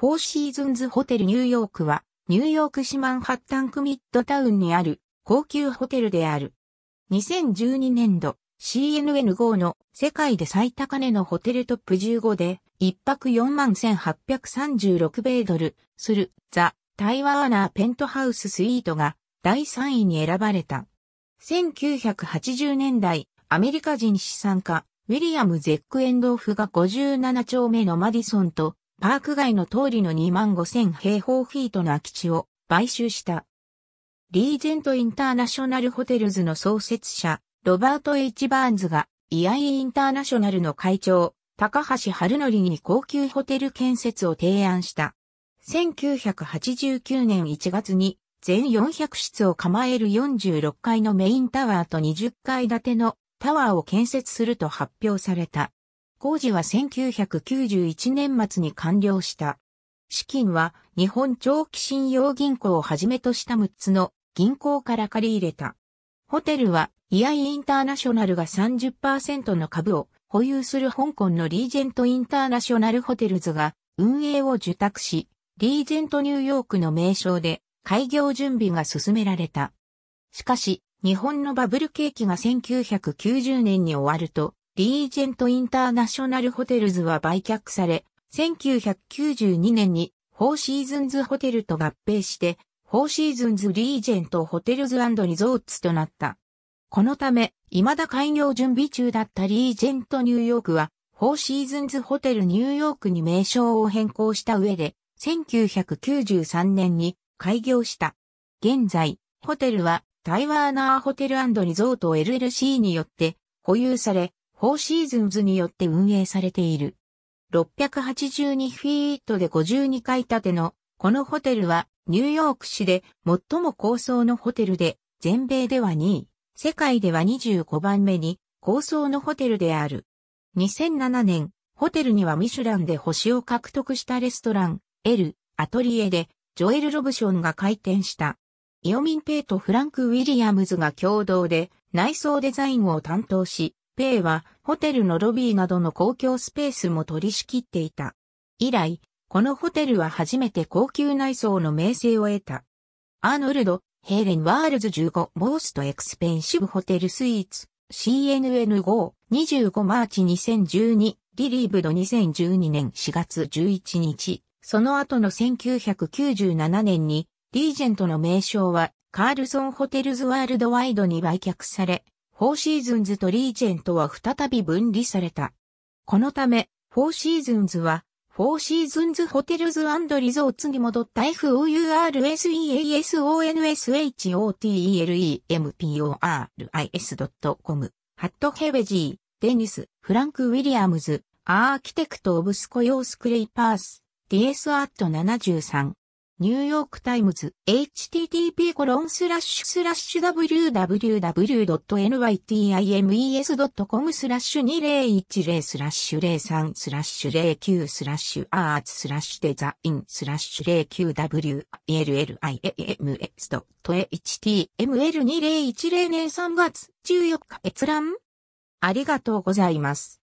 フォーシーズンズホテルニューヨークは、ニューヨーク市マンハッタンクミッドタウンにある高級ホテルである。2012年度 CNN 号の世界で最高値のホテルトップ15で1泊41,836米ドルするザ・タイワーナーペントハウススイートが第3位に選ばれた。1980年代、アメリカ人資産家、ウィリアム・ゼック・エンドーフが57丁目のマディソンとパーク街の通りの2万5000平方フィートの空き地を買収した。リーゼントインターナショナルホテルズの創設者、ロバート・ H・ バーンズが、イアイインターナショナルの会長、高橋春則に高級ホテル建設を提案した。1989年1月に、全400室を構える46階のメインタワーと20階建てのタワーを建設すると発表された。工事は1991年末に完了した。資金は日本長期信用銀行をはじめとした6つの銀行から借り入れた。ホテルはイアイインターナショナルが30%の株を保有する香港のリージェントインターナショナルホテルズが運営を受託し、リージェントニューヨークの名称で開業準備が進められた。しかし、日本のバブル景気が1990年に終わると、リージェントインターナショナルホテルズは売却され、1992年にフォーシーズンズホテルと合併して、フォーシーズンズリージェントホテルズリゾーツとなった。このため、未だ開業準備中だったリージェントニューヨークは、フォーシーズンズホテルニューヨークに名称を変更した上で、1993年に開業した。現在、ホテルはタイワーナーホテルリゾート LLC によって保有され、フォーシーズンズによって運営されている。682フィートで52階建ての、このホテルはニューヨーク市で最も高層のホテルで、全米では2位、世界では25番目に高層のホテルである。2007年、ホテルにはミシュランで星を獲得したレストラン、L、アトリエで、ジョエル・ロブションが開店した。イオミン・ペイとフランク・ウィリアムズが共同で内装デザインを担当し、ペイはホテルのロビーなどの公共スペースも取り仕切っていた。以来、このホテルは初めて高級内装の名声を得た。アーノルド、ヘーレン・ワールズ15、モースト・エクスペンシブ・ホテル・スイーツ、CNN5、25マーチ2012、リリーブド2012年4月11日、その後の1997年に、リージェントの名称は、カールソンホテルズワールドワイドに売却され、フォーシーズンズとリージェントは再び分離された。このため、フォーシーズンズは、フォーシーズンズホテルズリゾーツに戻った f o u r s e a s o n s h o t e l p o r i s c o m ハットヘベジー、デニス、フランク・ウィリアムズ、アーキテクト・オブスコヨース・クレイパース、DS アット73。ニューヨークタイムズ、http コロンスラッシュスラッシュ www.nytimes.com スラッシュ2010スラッシュ03スラッシュ09スラッシュアーツスラッシュデザインスラッシュ0 9 w l l i m s h t m l 2 0 1 0年3月14日閲覧ありがとうございます。